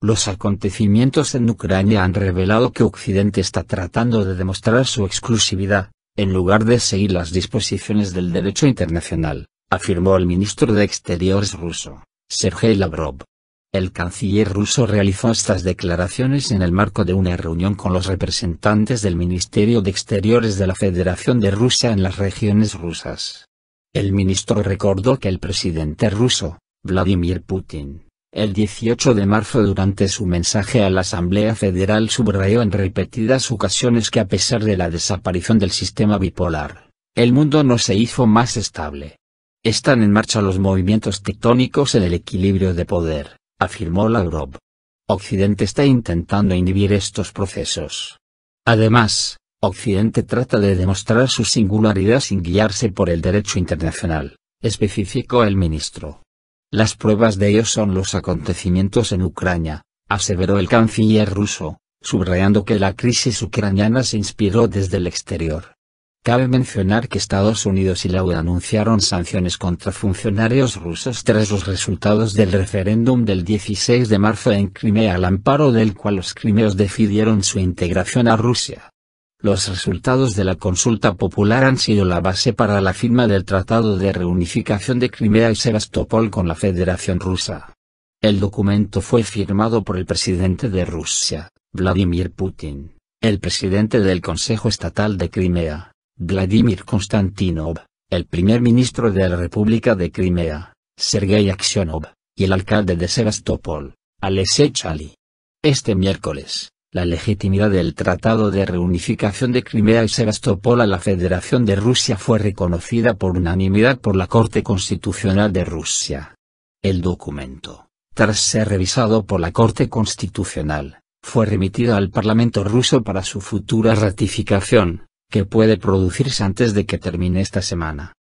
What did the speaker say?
Los acontecimientos en Ucrania han revelado que Occidente está tratando de demostrar su exclusividad, en lugar de seguir las disposiciones del derecho internacional, afirmó el ministro de Exteriores ruso, Sergei Lavrov. El canciller ruso realizó estas declaraciones en el marco de una reunión con los representantes del Ministerio de Exteriores de la Federación de Rusia en las regiones rusas. El ministro recordó que el presidente ruso, Vladimir Putin, el 18 de marzo durante su mensaje a la Asamblea Federal subrayó en repetidas ocasiones que a pesar de la desaparición del sistema bipolar, el mundo no se hizo más estable. Están en marcha los movimientos tectónicos en el equilibrio de poder, afirmó Lavrov. Occidente está intentando inhibir estos procesos. Además, Occidente trata de demostrar su singularidad sin guiarse por el derecho internacional, especificó el ministro. Las pruebas de ello son los acontecimientos en Ucrania, aseveró el canciller ruso, subrayando que la crisis ucraniana se inspiró desde el exterior. Cabe mencionar que Estados Unidos y la UE anunciaron sanciones contra funcionarios rusos tras los resultados del referéndum del 16 de marzo en Crimea al amparo del cual los crimeos decidieron su integración a Rusia. Los resultados de la consulta popular han sido la base para la firma del Tratado de Reunificación de Crimea y Sebastopol con la Federación Rusa. El documento fue firmado por el presidente de Rusia, Vladimir Putin, el presidente del Consejo Estatal de Crimea, Vladimir Konstantinov, el primer ministro de la República de Crimea, Sergei Aksionov, y el alcalde de Sebastopol, Alexei Chali. Este miércoles, la legitimidad del Tratado de Reunificación de Crimea y Sebastopol a la Federación de Rusia fue reconocida por unanimidad por la Corte Constitucional de Rusia. El documento, tras ser revisado por la Corte Constitucional, fue remitido al Parlamento ruso para su futura ratificación, que puede producirse antes de que termine esta semana.